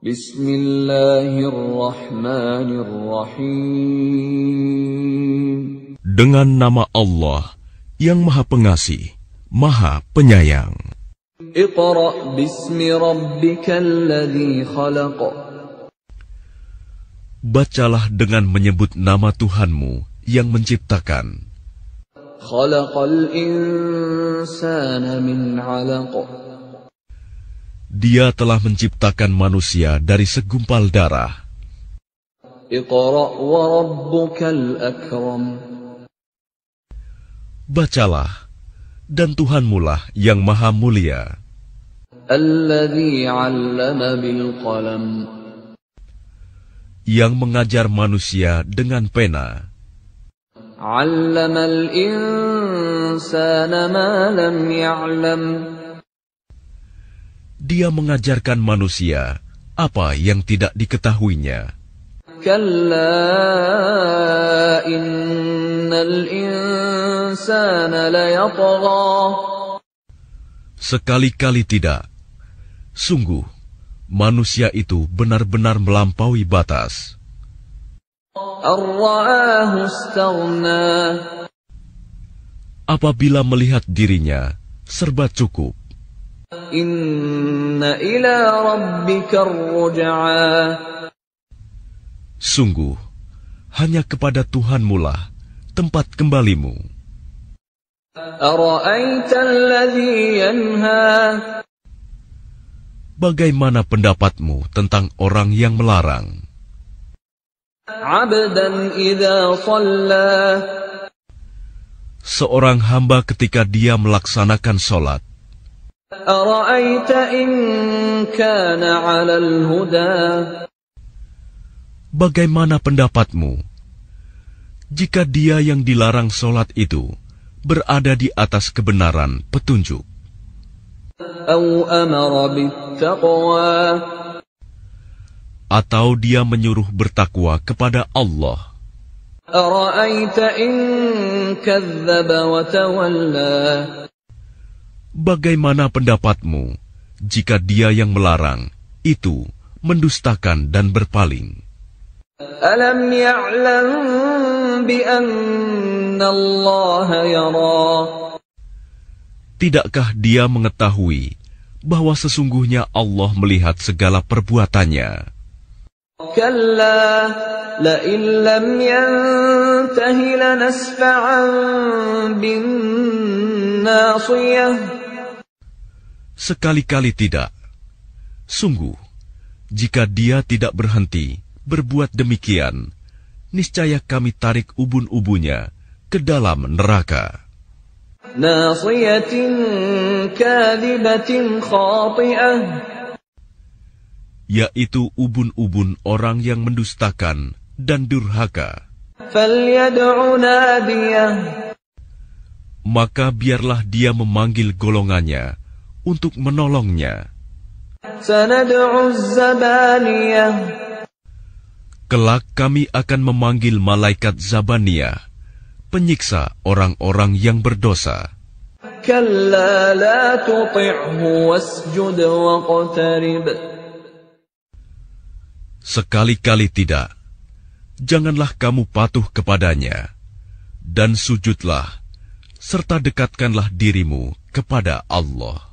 Bismillahirrahmanirrahim. Dengan nama Allah yang Maha Pengasih, Maha Penyayang. Iqra bismi rabbikal khalaq. Bacalah dengan menyebut nama Tuhanmu yang menciptakan. Khalaqal insana min 'alaq. Dia telah menciptakan manusia dari segumpal darah. Bacalah, dan Tuhanmulah yang maha mulia. Yang mengajar manusia dengan pena. Allama al-insana ma lam ya'lam dia mengajarkan manusia apa yang tidak diketahuinya. Sekali-kali tidak. Sungguh, manusia itu benar-benar melampaui batas. Apabila melihat dirinya serba cukup, Sungguh, hanya kepada Tuhan mula tempat kembalimu. Bagaimana pendapatmu tentang orang yang melarang? Seorang hamba ketika dia melaksanakan sholat, Bagaimana pendapatmu jika dia yang dilarang sholat itu berada di atas kebenaran petunjuk? Atau dia menyuruh bertakwa kepada Allah? Bagaimana pendapatmu jika dia yang melarang itu mendustakan dan berpaling? Alam ya'lam bi Allah yara. Tidakkah dia mengetahui bahwa sesungguhnya Allah melihat segala perbuatannya? Kalla yantahi lanasfa'an bin nasiyah. Sekali-kali tidak. Sungguh, jika dia tidak berhenti berbuat demikian, niscaya kami tarik ubun ubunnya ke dalam neraka. Yaitu ubun-ubun orang yang mendustakan dan durhaka. Maka biarlah dia memanggil golongannya untuk menolongnya. Kelak kami akan memanggil malaikat Zabania, penyiksa orang-orang yang berdosa. Sekali-kali tidak, janganlah kamu patuh kepadanya, dan sujudlah, serta dekatkanlah dirimu kepada Allah.